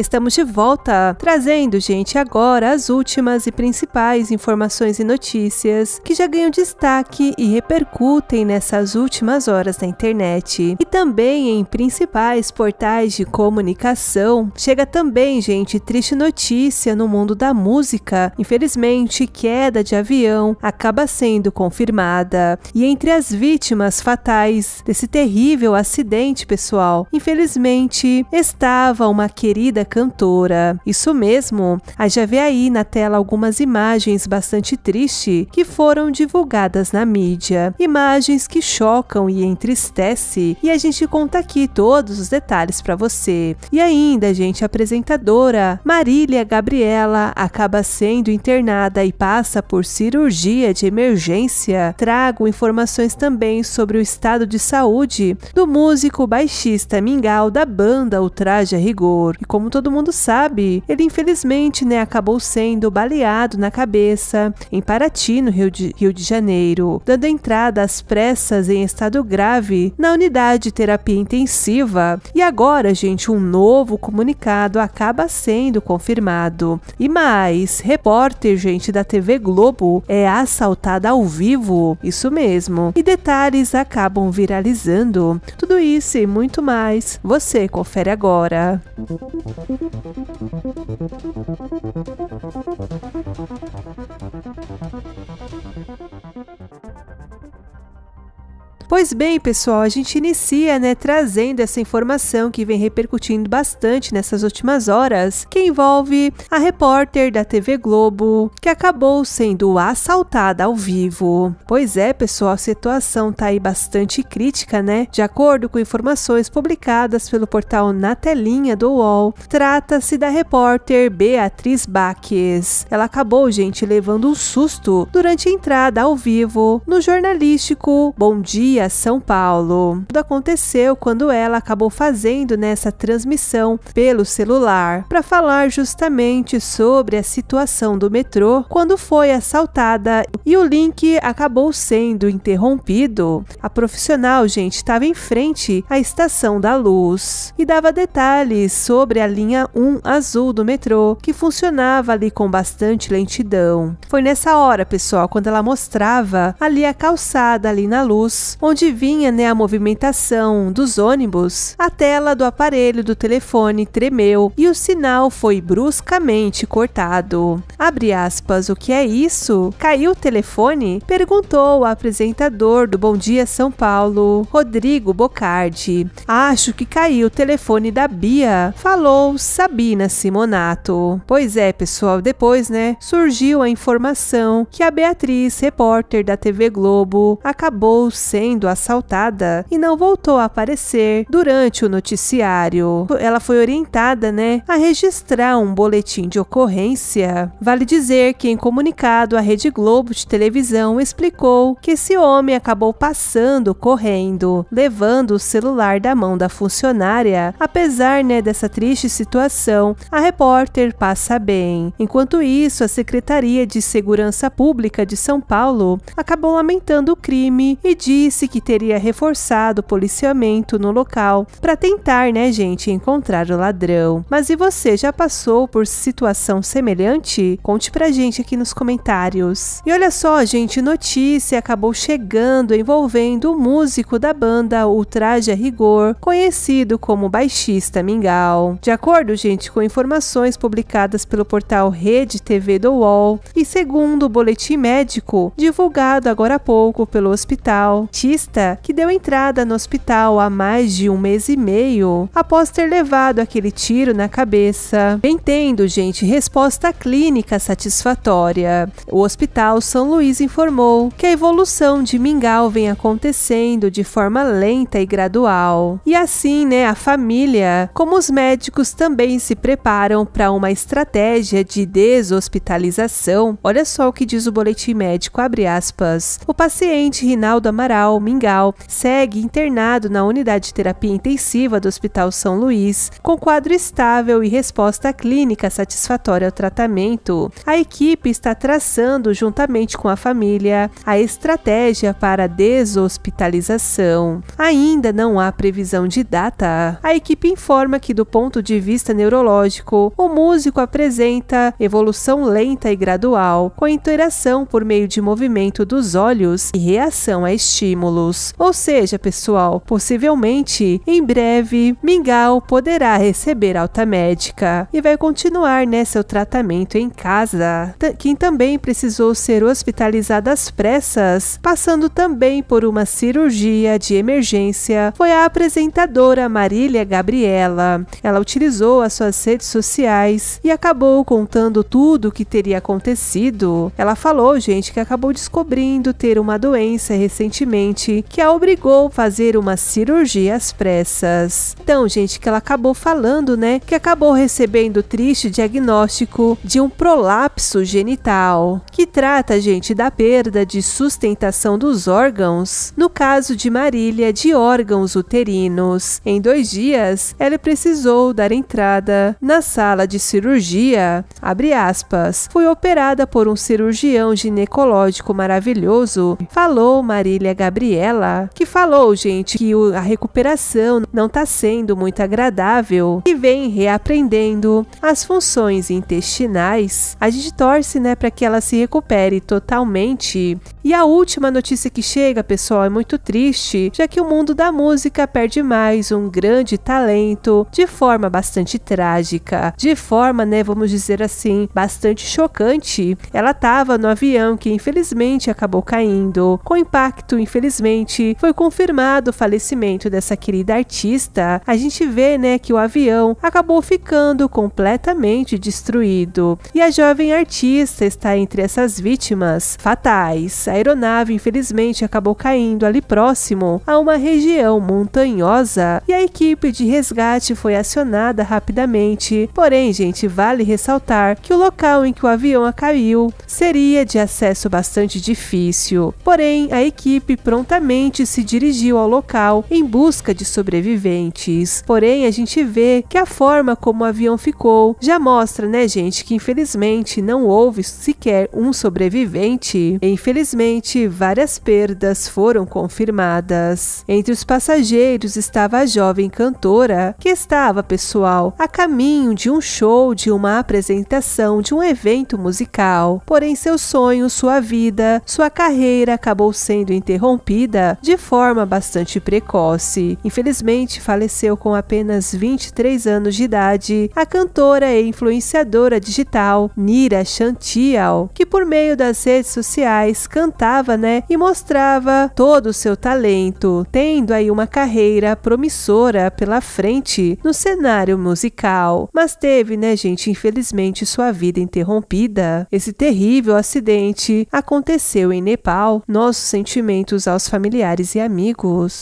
Estamos de volta trazendo, gente, agora as últimas e principais informações e notícias que já ganham destaque e repercutem nessas últimas horas na internet e também em principais portais de comunicação. Chega também, gente, triste notícia no mundo da música. Infelizmente, queda de avião acaba sendo confirmada. E entre as vítimas fatais desse terrível acidente, pessoal, infelizmente estava uma querida cantora. Isso mesmo, a já vê aí na tela algumas imagens bastante tristes que foram divulgadas na mídia. Imagens que chocam e entristecem, e a gente conta aqui todos os detalhes para você. E ainda, gente, a apresentadora Marília Gabriela acaba sendo internada e passa por cirurgia de emergência. Trago informações também sobre o estado de saúde do músico baixista Mingau da banda Ultraje Rigor. E como todo todo mundo sabe. Ele, infelizmente, né, acabou sendo baleado na cabeça em Paraty, no Rio de, Rio de Janeiro, dando entrada às pressas em estado grave na unidade de terapia intensiva. E agora, gente, um novo comunicado acaba sendo confirmado. E mais, repórter, gente, da TV Globo é assaltada ao vivo. Isso mesmo. E detalhes acabam viralizando. Tudo isso e muito mais, você confere agora. ただただ Pois bem, pessoal, a gente inicia, né, trazendo essa informação que vem repercutindo bastante nessas últimas horas, que envolve a repórter da TV Globo, que acabou sendo assaltada ao vivo. Pois é, pessoal, a situação tá aí bastante crítica, né? De acordo com informações publicadas pelo portal Na Telinha do UOL, trata-se da repórter Beatriz Baques. Ela acabou, gente, levando um susto durante a entrada ao vivo no jornalístico Bom Dia a São Paulo. Tudo aconteceu quando ela acabou fazendo nessa transmissão pelo celular para falar justamente sobre a situação do metrô quando foi assaltada e o link acabou sendo interrompido. A profissional, gente, estava em frente à estação da Luz e dava detalhes sobre a linha 1 azul do metrô que funcionava ali com bastante lentidão. Foi nessa hora, pessoal, quando ela mostrava ali a calçada ali na Luz, onde onde vinha né, a movimentação dos ônibus, a tela do aparelho do telefone tremeu e o sinal foi bruscamente cortado. Abre aspas, o que é isso? Caiu o telefone? Perguntou o apresentador do Bom Dia São Paulo, Rodrigo Bocardi. Acho que caiu o telefone da Bia, falou Sabina Simonato. Pois é, pessoal, depois, né, surgiu a informação que a Beatriz, repórter da TV Globo, acabou sendo sendo assaltada e não voltou a aparecer durante o noticiário. Ela foi orientada, né, a registrar um boletim de ocorrência. Vale dizer que em comunicado a Rede Globo de televisão explicou que esse homem acabou passando correndo, levando o celular da mão da funcionária. Apesar, né, dessa triste situação, a repórter passa bem. Enquanto isso, a Secretaria de Segurança Pública de São Paulo acabou lamentando o crime e disse disse que teria reforçado o policiamento no local para tentar, né, gente, encontrar o ladrão. Mas e você já passou por situação semelhante? Conte pra gente aqui nos comentários. E olha só, gente, notícia acabou chegando envolvendo o músico da banda Ultraje a Rigor, conhecido como baixista Mingau. De acordo, gente, com informações publicadas pelo portal Rede TV do UOL e segundo o boletim médico divulgado agora há pouco pelo hospital, dentista que deu entrada no hospital há mais de um mês e meio após ter levado aquele tiro na cabeça. Bem tendo, gente, resposta clínica satisfatória. O Hospital São Luís informou que a evolução de Mingau vem acontecendo de forma lenta e gradual. E assim, né, a família, como os médicos também se preparam para uma estratégia de deshospitalização. Olha só o que diz o boletim médico, abre aspas. O paciente Rinaldo Amaral ou Mingau, segue internado na unidade de terapia intensiva do Hospital São Luís, com quadro estável e resposta clínica satisfatória ao tratamento. A equipe está traçando, juntamente com a família, a estratégia para deshospitalização. Ainda não há previsão de data. A equipe informa que, do ponto de vista neurológico, o músico apresenta evolução lenta e gradual, com interação por meio de movimento dos olhos e reação a estímulos estímulos. Ou seja, pessoal, possivelmente em breve Mingau poderá receber alta médica e vai continuar né, seu tratamento em casa. T quem também precisou ser hospitalizada às pressas, passando também por uma cirurgia de emergência, foi a apresentadora Marília Gabriela. Ela utilizou as suas redes sociais e acabou contando tudo o que teria acontecido. Ela falou, gente, que acabou descobrindo ter uma doença recentemente que a obrigou a fazer uma cirurgia às pressas. Então, gente, que ela acabou falando, né? Que acabou recebendo o triste diagnóstico de um prolapso genital, que trata, gente, da perda de sustentação dos órgãos. No caso de Marília, de órgãos uterinos. Em dois dias, ela precisou dar entrada na sala de cirurgia. Abre aspas. Foi operada por um cirurgião ginecológico maravilhoso, falou Marília Gabriel Gabriela, que falou, gente, que a recuperação não está sendo muito agradável e vem reaprendendo as funções intestinais. A gente torce, né, para que ela se recupere totalmente. E a última notícia que chega, pessoal, é muito triste, já que o mundo da música perde mais um grande talento de forma bastante trágica, de forma, né, vamos dizer assim, bastante chocante. Ela estava no avião que infelizmente acabou caindo, com impacto infelizmente infelizmente, foi confirmado o falecimento dessa querida artista. A gente vê, né, que o avião acabou ficando completamente destruído. E a jovem artista está entre essas vítimas fatais. A aeronave, infelizmente, acabou caindo ali próximo a uma região montanhosa e a equipe de resgate foi acionada rapidamente. Porém, gente, vale ressaltar que o local em que o avião caiu seria de acesso bastante difícil. Porém, a equipe prontamente imediatamente se dirigiu ao local em busca de sobreviventes. Porém, a gente vê que a forma como o avião ficou já mostra, né, gente, que infelizmente não houve sequer um sobrevivente. Infelizmente, várias perdas foram confirmadas. Entre os passageiros estava a jovem cantora, que estava, pessoal, a caminho de um show, de uma apresentação, de um evento musical. Porém, seu sonho, sua vida, sua carreira acabou sendo interrompida interrompida de forma bastante precoce. Infelizmente, faleceu com apenas 23 anos de idade a cantora e influenciadora digital Nira Chantial, que por meio das redes sociais cantava, né, e mostrava todo o seu talento, tendo aí uma carreira promissora pela frente no cenário musical. Mas teve, né, gente, infelizmente sua vida interrompida. Esse terrível acidente aconteceu em Nepal. Nossos sentimentos aos aos familiares e amigos.